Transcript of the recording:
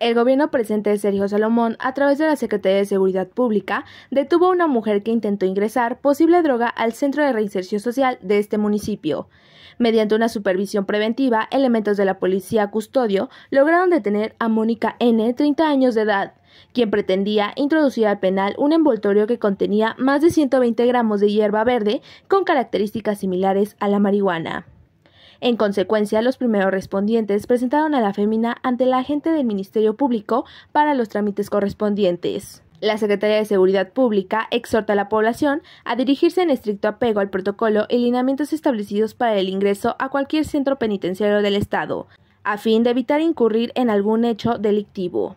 El gobierno presente de Sergio Salomón, a través de la Secretaría de Seguridad Pública, detuvo a una mujer que intentó ingresar posible droga al Centro de Reinserción Social de este municipio. Mediante una supervisión preventiva, elementos de la policía custodio lograron detener a Mónica N., 30 años de edad, quien pretendía introducir al penal un envoltorio que contenía más de 120 gramos de hierba verde con características similares a la marihuana. En consecuencia, los primeros respondientes presentaron a la fémina ante la agente del Ministerio Público para los trámites correspondientes. La Secretaría de Seguridad Pública exhorta a la población a dirigirse en estricto apego al protocolo y lineamientos establecidos para el ingreso a cualquier centro penitenciario del Estado, a fin de evitar incurrir en algún hecho delictivo.